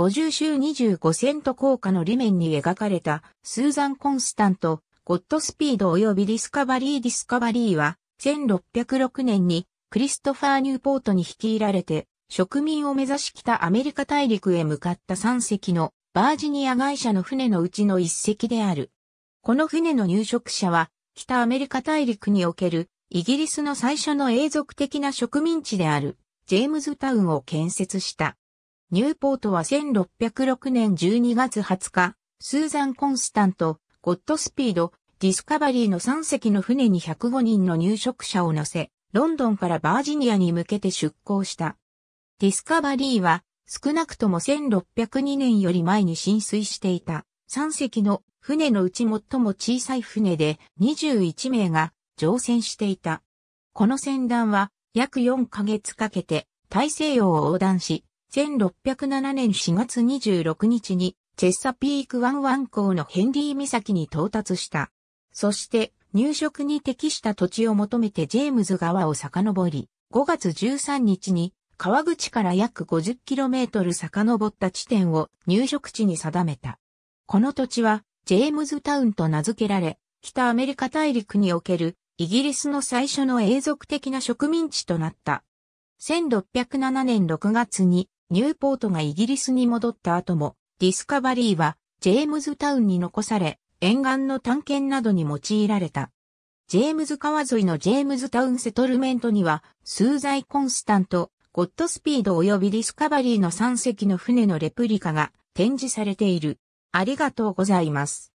50周25セント硬貨の裏面に描かれた、スーザン・コンスタント、ゴッドスピード及びディスカバリー・ディスカバリーは、1606年にクリストファー・ニューポートに率いられて、植民を目指し北アメリカ大陸へ向かった3隻のバージニア会社の船のうちの1隻である。この船の入植者は、北アメリカ大陸におけるイギリスの最初の永続的な植民地であるジェームズタウンを建設したニューポートは1606年12月20日、スーザン・コンスタント、ゴッドスピード、ディスカバリーの3隻の船に105人の入植者を乗せ、ロンドンからバージニアに向けて出港した。ディスカバリーは少なくとも1602年より前に浸水していた3隻の船のうち最も小さい船で21名が乗船していた。この船団は約4ヶ月かけて大西洋を横断し、1607年4月26日にチェッサピーク湾湾港のヘンリー岬に到達した。そして入植に適した土地を求めてジェームズ川を遡り、5月13日に川口から約 50km 遡った地点を入植地に定めた。この土地はジェームズタウンと名付けられ、北アメリカ大陸におけるイギリスの最初の永続的な植民地となった。1607年6月にニューポートがイギリスに戻った後も、ディスカバリーは、ジェームズタウンに残され、沿岸の探検などに用いられた。ジェームズ川沿いのジェームズタウンセトルメントには、数在コンスタント、ゴッドスピード及びディスカバリーの3隻の船のレプリカが展示されている。ありがとうございます。